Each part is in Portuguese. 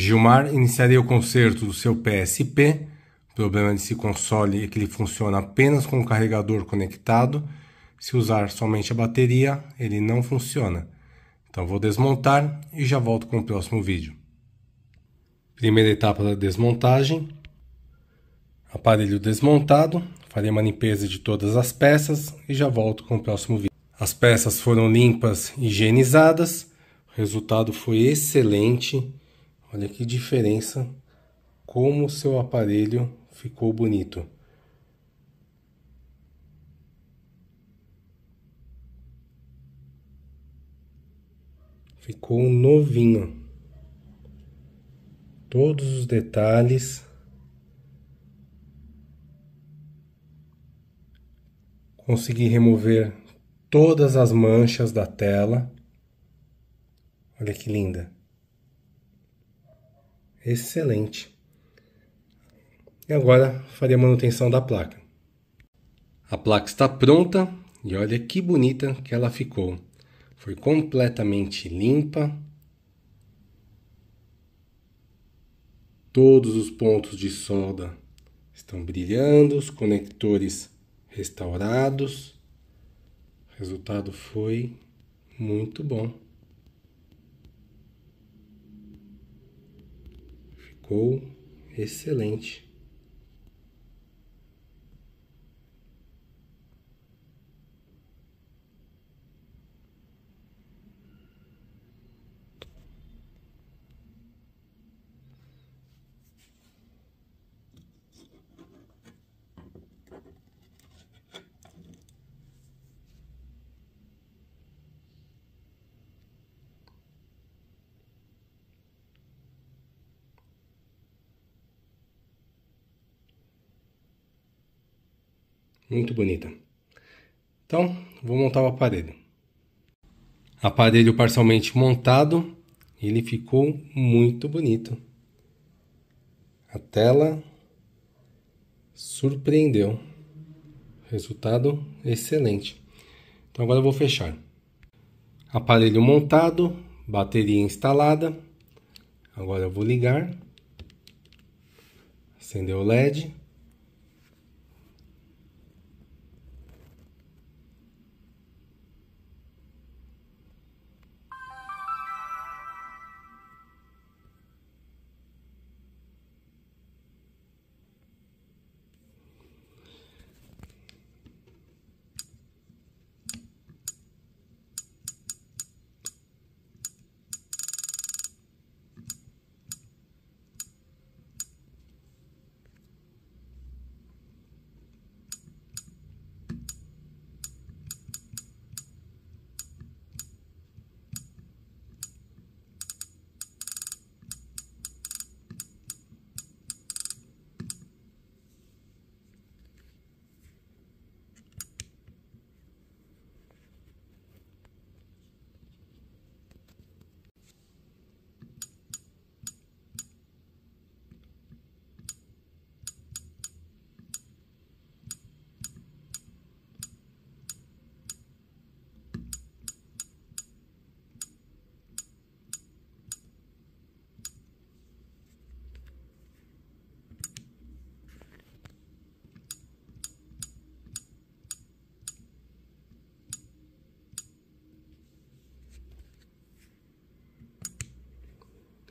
Gilmar iniciaria o conserto do seu PSP, problema é de se console é que ele funciona apenas com o carregador conectado. Se usar somente a bateria, ele não funciona. Então vou desmontar e já volto com o próximo vídeo. Primeira etapa da desmontagem. Aparelho desmontado, farei uma limpeza de todas as peças e já volto com o próximo vídeo. As peças foram limpas e higienizadas, o resultado foi excelente. Olha que diferença como o seu aparelho ficou bonito. Ficou novinho. Todos os detalhes consegui remover todas as manchas da tela. Olha que linda. Excelente. E agora farei a manutenção da placa. A placa está pronta e olha que bonita que ela ficou. Foi completamente limpa. Todos os pontos de solda estão brilhando, os conectores restaurados. O resultado foi muito bom. ficou excelente. muito bonita. Então, vou montar o aparelho. Aparelho parcialmente montado, ele ficou muito bonito. A tela surpreendeu. Resultado excelente. Então agora eu vou fechar. Aparelho montado, bateria instalada. Agora eu vou ligar. Acendeu o LED.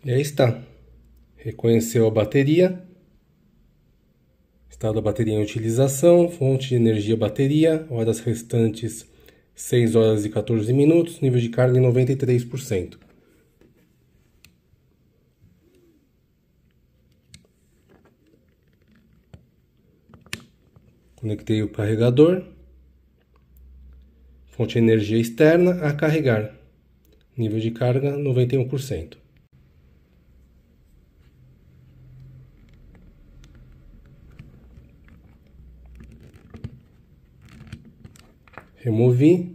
E aí está. Reconheceu a bateria. Estado da bateria em utilização, fonte de energia bateria, horas restantes 6 horas e 14 minutos, nível de carga em 93%. Conectei o carregador. Fonte de energia externa a carregar. Nível de carga 91%. removi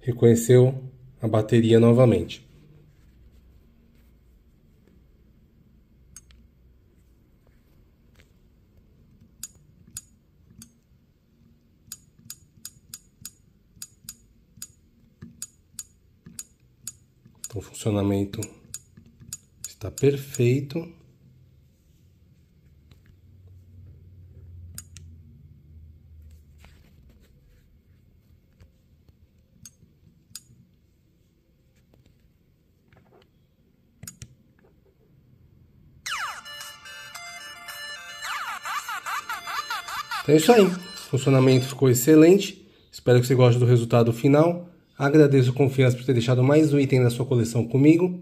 Reconheceu a bateria novamente. Então, o funcionamento está perfeito. É isso aí. O funcionamento ficou excelente. Espero que você goste do resultado final. Agradeço a confiança por ter deixado mais um item da sua coleção comigo.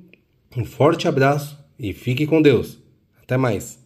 Um forte abraço e fique com Deus. Até mais.